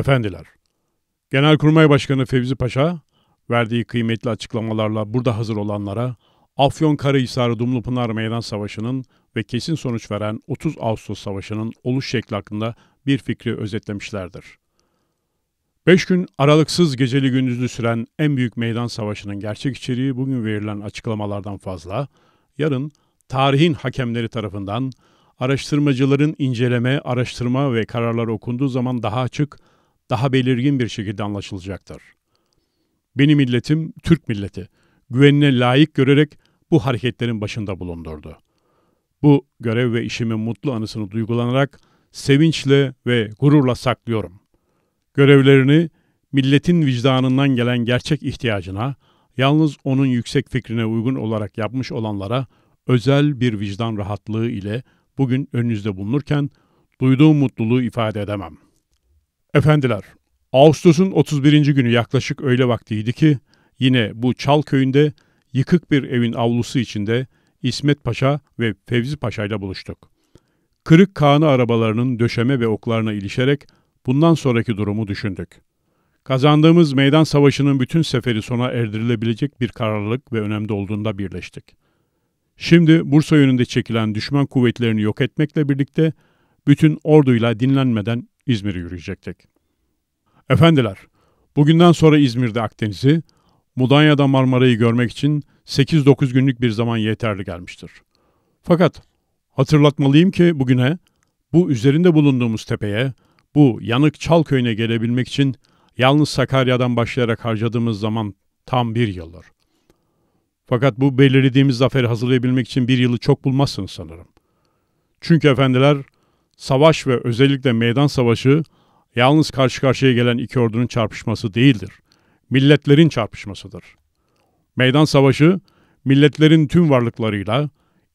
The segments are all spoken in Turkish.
Efendiler, Genelkurmay Başkanı Fevzi Paşa verdiği kıymetli açıklamalarla burada hazır olanlara Afyonkarahisar Dumlupınar Meydan Savaşı'nın ve kesin sonuç veren 30 Ağustos Savaşı'nın oluş şekli hakkında bir fikri özetlemişlerdir. Beş gün aralıksız geceli gündüzlü süren en büyük meydan savaşının gerçek içeriği bugün verilen açıklamalardan fazla, yarın tarihin hakemleri tarafından araştırmacıların inceleme, araştırma ve kararları okunduğu zaman daha açık, daha belirgin bir şekilde anlaşılacaktır. Benim milletim Türk milleti güvenine layık görerek bu hareketlerin başında bulundurdu. Bu görev ve işimin mutlu anısını duygulanarak sevinçle ve gururla saklıyorum. Görevlerini milletin vicdanından gelen gerçek ihtiyacına, yalnız onun yüksek fikrine uygun olarak yapmış olanlara özel bir vicdan rahatlığı ile bugün önünüzde bulunurken duyduğum mutluluğu ifade edemem.'' Efendiler, Ağustos'un 31. günü yaklaşık öğle vaktiydi ki yine bu Çal köyünde yıkık bir evin avlusu içinde İsmet Paşa ve Fevzi Paşa ile buluştuk. Kırık Kaan'ı arabalarının döşeme ve oklarına ilişerek bundan sonraki durumu düşündük. Kazandığımız meydan savaşının bütün seferi sona erdirilebilecek bir kararlılık ve önemde olduğunda birleştik. Şimdi Bursa yönünde çekilen düşman kuvvetlerini yok etmekle birlikte bütün orduyla dinlenmeden İzmir'i yürüyecektik. Efendiler, bugünden sonra İzmir'de Akdeniz'i, Mudanya'da Marmara'yı görmek için 8-9 günlük bir zaman yeterli gelmiştir. Fakat hatırlatmalıyım ki bugüne, bu üzerinde bulunduğumuz tepeye, bu yanık çal köyüne gelebilmek için yalnız Sakarya'dan başlayarak harcadığımız zaman tam bir yıldır. Fakat bu belirlediğimiz zaferi hazırlayabilmek için bir yılı çok bulmazsınız sanırım. Çünkü efendiler Savaş ve özellikle meydan savaşı yalnız karşı karşıya gelen iki ordunun çarpışması değildir. Milletlerin çarpışmasıdır. Meydan savaşı milletlerin tüm varlıklarıyla,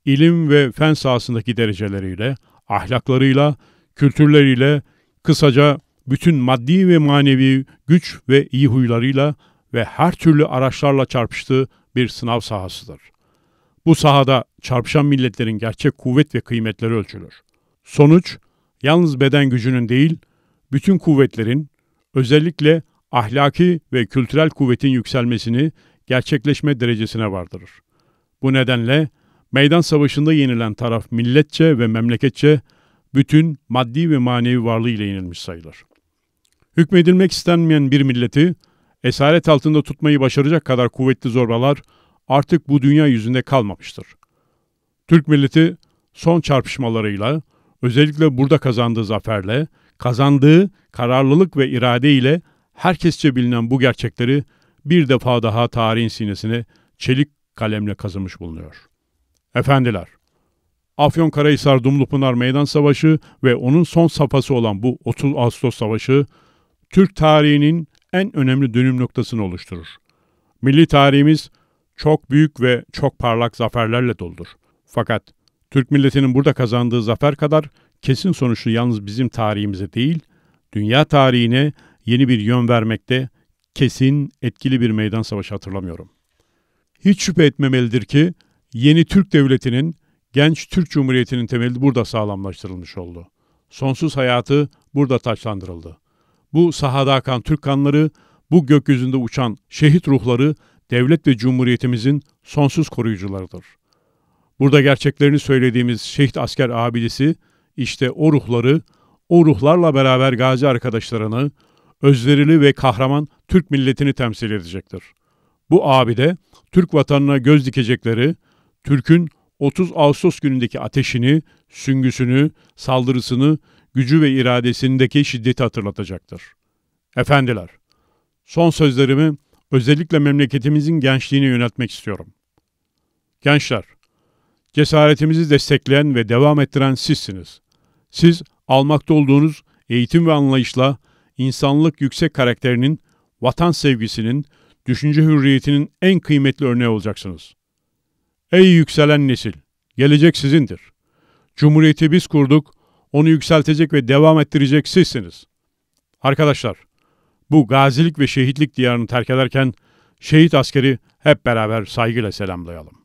ilim ve fen sahasındaki dereceleriyle, ahlaklarıyla, kültürleriyle, kısaca bütün maddi ve manevi güç ve iyi huylarıyla ve her türlü araçlarla çarpıştığı bir sınav sahasıdır. Bu sahada çarpışan milletlerin gerçek kuvvet ve kıymetleri ölçülür. Sonuç, yalnız beden gücünün değil, bütün kuvvetlerin, özellikle ahlaki ve kültürel kuvvetin yükselmesini gerçekleşme derecesine vardırır. Bu nedenle meydan savaşında yenilen taraf milletçe ve memleketçe bütün maddi ve manevi varlığı ile yenilmiş sayılır. Hükmedilmek istenmeyen bir milleti esaret altında tutmayı başaracak kadar kuvvetli zorbalar artık bu dünya yüzünde kalmamıştır. Türk milleti son çarpışmalarıyla, Özellikle burada kazandığı zaferle, kazandığı kararlılık ve irade ile herkesçe bilinen bu gerçekleri bir defa daha tarihin sinesine çelik kalemle kazımış bulunuyor. Efendiler, Afyon Afyonkarahisar Dumlupınar Meydan Savaşı ve onun son safhası olan bu 30 Ağustos Savaşı Türk tarihinin en önemli dönüm noktasını oluşturur. Milli tarihimiz çok büyük ve çok parlak zaferlerle doludur. Fakat Türk milletinin burada kazandığı zafer kadar kesin sonuçlu yalnız bizim tarihimize değil, dünya tarihine yeni bir yön vermekte kesin etkili bir meydan savaşı hatırlamıyorum. Hiç şüphe etmemelidir ki yeni Türk devletinin genç Türk Cumhuriyeti'nin temeli burada sağlamlaştırılmış oldu. Sonsuz hayatı burada taçlandırıldı. Bu sahada akan Türk kanları, bu gökyüzünde uçan şehit ruhları devlet ve cumhuriyetimizin sonsuz koruyucularıdır.'' Burada gerçeklerini söylediğimiz şehit asker abidesi işte o ruhları, o ruhlarla beraber gazi arkadaşlarını, özverili ve kahraman Türk milletini temsil edecektir. Bu abide Türk vatanına göz dikecekleri, Türk'ün 30 Ağustos günündeki ateşini, süngüsünü, saldırısını, gücü ve iradesindeki şiddeti hatırlatacaktır. Efendiler, son sözlerimi özellikle memleketimizin gençliğine yöneltmek istiyorum. Gençler, Cesaretimizi destekleyen ve devam ettiren sizsiniz. Siz almakta olduğunuz eğitim ve anlayışla insanlık yüksek karakterinin, vatan sevgisinin, düşünce hürriyetinin en kıymetli örneği olacaksınız. Ey yükselen nesil! Gelecek sizindir. Cumhuriyeti biz kurduk, onu yükseltecek ve devam ettirecek sizsiniz. Arkadaşlar, bu gazilik ve şehitlik diyarını terk ederken şehit askeri hep beraber saygıyla selamlayalım.